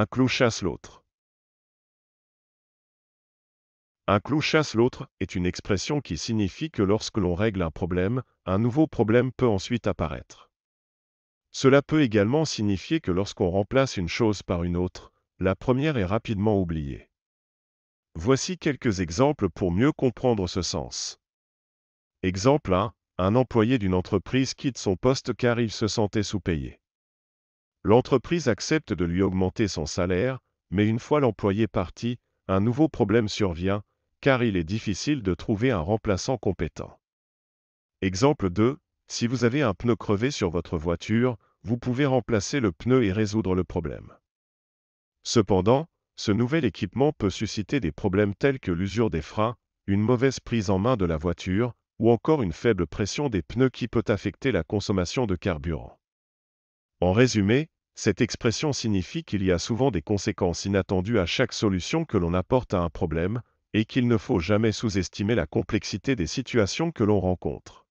Un clou chasse l'autre. Un clou chasse l'autre est une expression qui signifie que lorsque l'on règle un problème, un nouveau problème peut ensuite apparaître. Cela peut également signifier que lorsqu'on remplace une chose par une autre, la première est rapidement oubliée. Voici quelques exemples pour mieux comprendre ce sens. Exemple 1. Un employé d'une entreprise quitte son poste car il se sentait sous-payé. L'entreprise accepte de lui augmenter son salaire, mais une fois l'employé parti, un nouveau problème survient, car il est difficile de trouver un remplaçant compétent. Exemple 2. Si vous avez un pneu crevé sur votre voiture, vous pouvez remplacer le pneu et résoudre le problème. Cependant, ce nouvel équipement peut susciter des problèmes tels que l'usure des freins, une mauvaise prise en main de la voiture, ou encore une faible pression des pneus qui peut affecter la consommation de carburant. En résumé, cette expression signifie qu'il y a souvent des conséquences inattendues à chaque solution que l'on apporte à un problème, et qu'il ne faut jamais sous-estimer la complexité des situations que l'on rencontre.